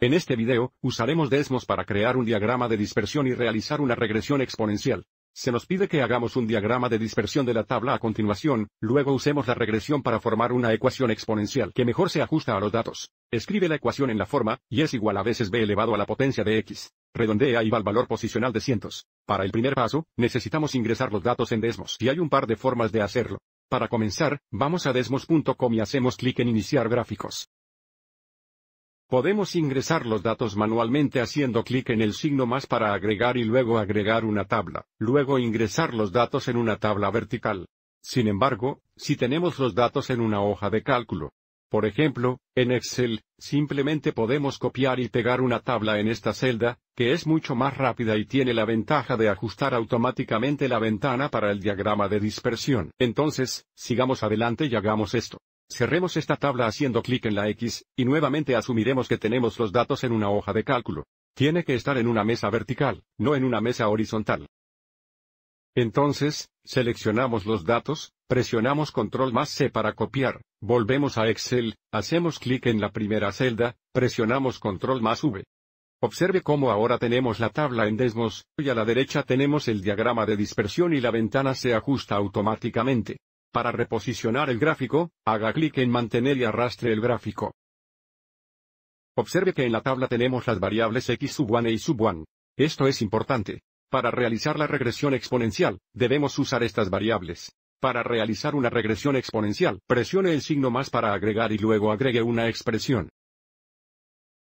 En este video, usaremos Desmos para crear un diagrama de dispersión y realizar una regresión exponencial. Se nos pide que hagamos un diagrama de dispersión de la tabla a continuación, luego usemos la regresión para formar una ecuación exponencial que mejor se ajusta a los datos. Escribe la ecuación en la forma, y es igual a veces b elevado a la potencia de x. Redondea y va al valor posicional de cientos. Para el primer paso, necesitamos ingresar los datos en Desmos y hay un par de formas de hacerlo. Para comenzar, vamos a desmos.com y hacemos clic en Iniciar gráficos. Podemos ingresar los datos manualmente haciendo clic en el signo más para agregar y luego agregar una tabla, luego ingresar los datos en una tabla vertical. Sin embargo, si tenemos los datos en una hoja de cálculo, por ejemplo, en Excel, simplemente podemos copiar y pegar una tabla en esta celda, que es mucho más rápida y tiene la ventaja de ajustar automáticamente la ventana para el diagrama de dispersión. Entonces, sigamos adelante y hagamos esto. Cerremos esta tabla haciendo clic en la X, y nuevamente asumiremos que tenemos los datos en una hoja de cálculo. Tiene que estar en una mesa vertical, no en una mesa horizontal. Entonces, seleccionamos los datos, presionamos control más C para copiar, volvemos a Excel, hacemos clic en la primera celda, presionamos control más V. Observe cómo ahora tenemos la tabla en Desmos, y a la derecha tenemos el diagrama de dispersión y la ventana se ajusta automáticamente. Para reposicionar el gráfico, haga clic en Mantener y arrastre el gráfico. Observe que en la tabla tenemos las variables x sub 1 y sub 1. Esto es importante. Para realizar la regresión exponencial, debemos usar estas variables. Para realizar una regresión exponencial, presione el signo más para agregar y luego agregue una expresión.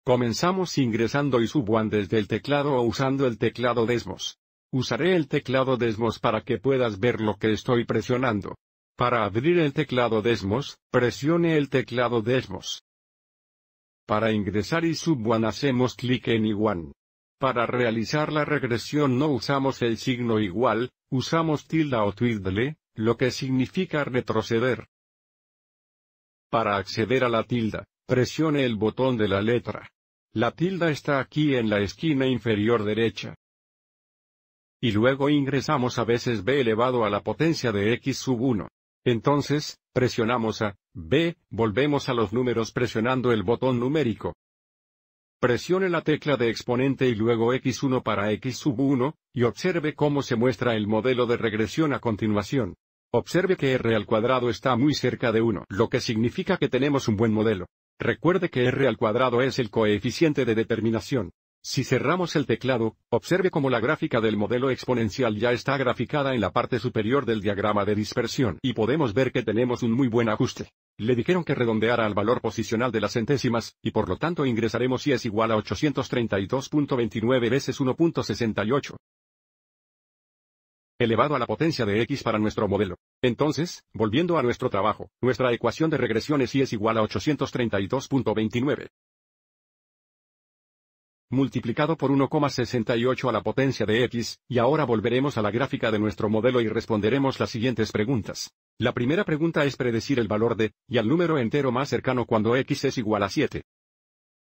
Comenzamos ingresando y sub 1 desde el teclado o usando el teclado Desmos. Usaré el teclado Desmos para que puedas ver lo que estoy presionando. Para abrir el teclado Desmos, presione el teclado Desmos. Para ingresar y One hacemos clic en Igual. Para realizar la regresión no usamos el signo igual, usamos tilde o twiddle, lo que significa retroceder. Para acceder a la tilde, presione el botón de la letra. La tilde está aquí en la esquina inferior derecha. Y luego ingresamos a veces b elevado a la potencia de x sub 1. Entonces, presionamos a B, volvemos a los números presionando el botón numérico. Presione la tecla de exponente y luego X1 para X1, sub y observe cómo se muestra el modelo de regresión a continuación. Observe que R al cuadrado está muy cerca de 1, lo que significa que tenemos un buen modelo. Recuerde que R al cuadrado es el coeficiente de determinación. Si cerramos el teclado, observe cómo la gráfica del modelo exponencial ya está graficada en la parte superior del diagrama de dispersión y podemos ver que tenemos un muy buen ajuste. Le dijeron que redondeara al valor posicional de las centésimas, y por lo tanto ingresaremos si es igual a 832.29 veces 1.68 elevado a la potencia de x para nuestro modelo. Entonces, volviendo a nuestro trabajo, nuestra ecuación de regresión es y es igual a 832.29 multiplicado por 1,68 a la potencia de x, y ahora volveremos a la gráfica de nuestro modelo y responderemos las siguientes preguntas. La primera pregunta es predecir el valor de, y al número entero más cercano cuando x es igual a 7.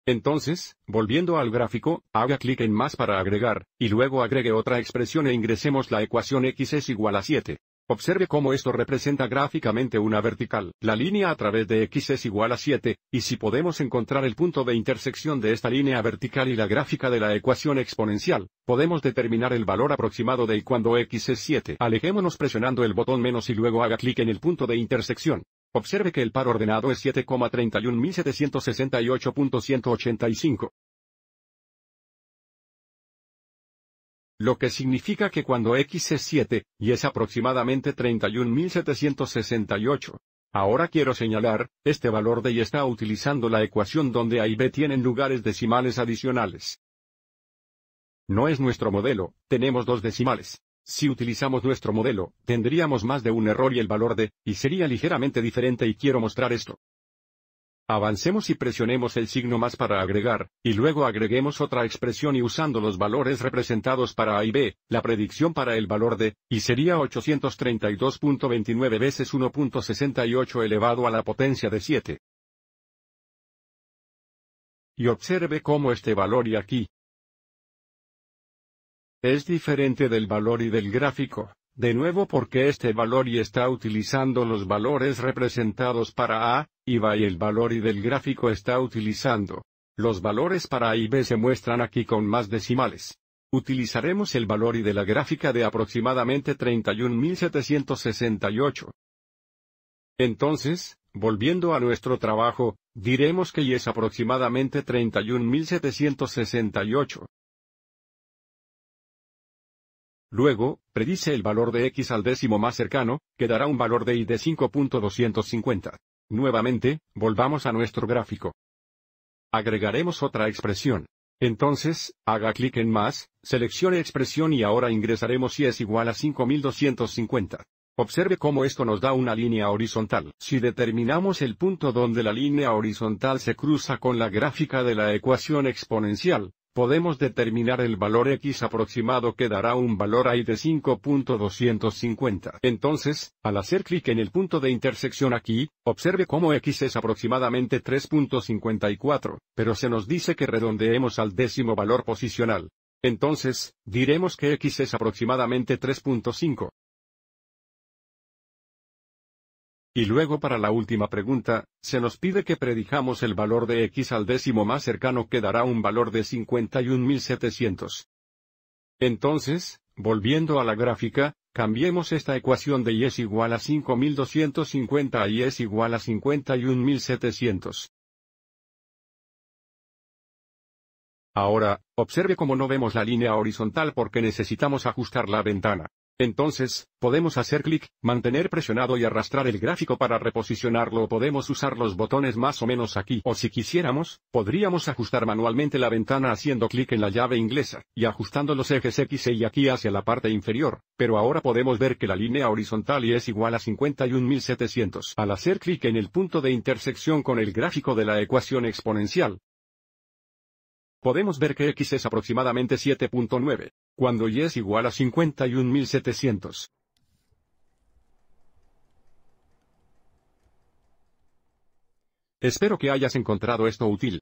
Entonces, volviendo al gráfico, haga clic en más para agregar, y luego agregue otra expresión e ingresemos la ecuación x es igual a 7. Observe cómo esto representa gráficamente una vertical. La línea a través de X es igual a 7, y si podemos encontrar el punto de intersección de esta línea vertical y la gráfica de la ecuación exponencial, podemos determinar el valor aproximado de y cuando X es 7. Alejémonos presionando el botón menos y luego haga clic en el punto de intersección. Observe que el par ordenado es 7,31768.185. lo que significa que cuando X es 7, y es aproximadamente 31.768. Ahora quiero señalar, este valor de y está utilizando la ecuación donde A y B tienen lugares decimales adicionales. No es nuestro modelo, tenemos dos decimales. Si utilizamos nuestro modelo, tendríamos más de un error y el valor de, y sería ligeramente diferente y quiero mostrar esto. Avancemos y presionemos el signo más para agregar, y luego agreguemos otra expresión y usando los valores representados para A y B, la predicción para el valor de, y sería 832.29 veces 1.68 elevado a la potencia de 7. Y observe cómo este valor y aquí es diferente del valor y del gráfico de nuevo porque este valor y está utilizando los valores representados para A, y B y el valor y del gráfico está utilizando. Los valores para A y B se muestran aquí con más decimales. Utilizaremos el valor y de la gráfica de aproximadamente 31.768. Entonces, volviendo a nuestro trabajo, diremos que y es aproximadamente 31.768. Luego, predice el valor de x al décimo más cercano, que dará un valor de y de 5.250. Nuevamente, volvamos a nuestro gráfico. Agregaremos otra expresión. Entonces, haga clic en más, seleccione expresión y ahora ingresaremos y es igual a 5250. Observe cómo esto nos da una línea horizontal. Si determinamos el punto donde la línea horizontal se cruza con la gráfica de la ecuación exponencial, podemos determinar el valor x aproximado que dará un valor i de 5.250. Entonces, al hacer clic en el punto de intersección aquí, observe cómo x es aproximadamente 3.54, pero se nos dice que redondeemos al décimo valor posicional. Entonces, diremos que x es aproximadamente 3.5. Y luego para la última pregunta, se nos pide que predijamos el valor de x al décimo más cercano que dará un valor de 51.700. Entonces, volviendo a la gráfica, cambiemos esta ecuación de y es igual a 5.250 a y es igual a 51.700. Ahora, observe cómo no vemos la línea horizontal porque necesitamos ajustar la ventana. Entonces, podemos hacer clic, mantener presionado y arrastrar el gráfico para reposicionarlo o podemos usar los botones más o menos aquí. O si quisiéramos, podríamos ajustar manualmente la ventana haciendo clic en la llave inglesa, y ajustando los ejes X y aquí hacia la parte inferior, pero ahora podemos ver que la línea horizontal y es igual a 51.700. Al hacer clic en el punto de intersección con el gráfico de la ecuación exponencial, podemos ver que X es aproximadamente 7.9 cuando y es igual a 51.700. Espero que hayas encontrado esto útil.